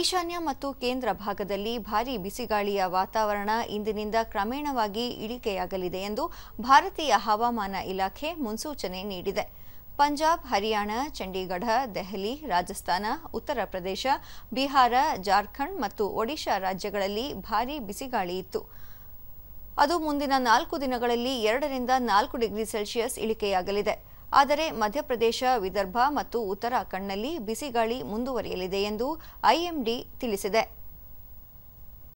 ಈಶಾನ್ಯ ಮತ್ತು ಕೇಂದ್ರ ಭಾಗದಲ್ಲಿ ಭಾರೀ ಬಿಸಿಗಾಳಿಯ ವಾತಾವರಣ ಇಂದಿನಿಂದ ಕ್ರಮೇಣವಾಗಿ ಇಳಿಕೆಯಾಗಲಿದೆ ಎಂದು ಭಾರತೀಯ ಹವಾಮಾನ ಇಲಾಖೆ ಮುನ್ಸೂಚನೆ ನೀಡಿದೆ ಪಂಜಾಬ್ ಹರಿಯಾಣ ಚಂಡೀಗಢ ದೆಹಲಿ ರಾಜಸ್ಥಾನ ಉತ್ತರ ಪ್ರದೇಶ ಬಿಹಾರ ಜಾರ್ಖಂಡ್ ಮತ್ತು ಒಡಿಶಾ ರಾಜ್ಯಗಳಲ್ಲಿ ಭಾರೀ ಬಿಸಿಗಾಳಿ ಇತ್ತು ಅದು ಮುಂದಿನ ನಾಲ್ಕು ದಿನಗಳಲ್ಲಿ ಎರಡರಿಂದ ನಾಲ್ಕು ಡಿಗ್ರಿ ಸೆಲ್ಸಿಯಸ್ ಇಳಿಕೆಯಾಗಲಿದೆ ಆದರೆ ಮಧ್ಯಪ್ರದೇಶ ವಿದರ್ಭ ಮತ್ತು ಉತ್ತರಾಖಂಡ್ನಲ್ಲಿ ಬಿಸಿಗಾಳಿ ಮುಂದುವರಿಯಲಿದೆ ಎಂದು ಐಎಂಡಿ ತಿಳಿಸಿದೆ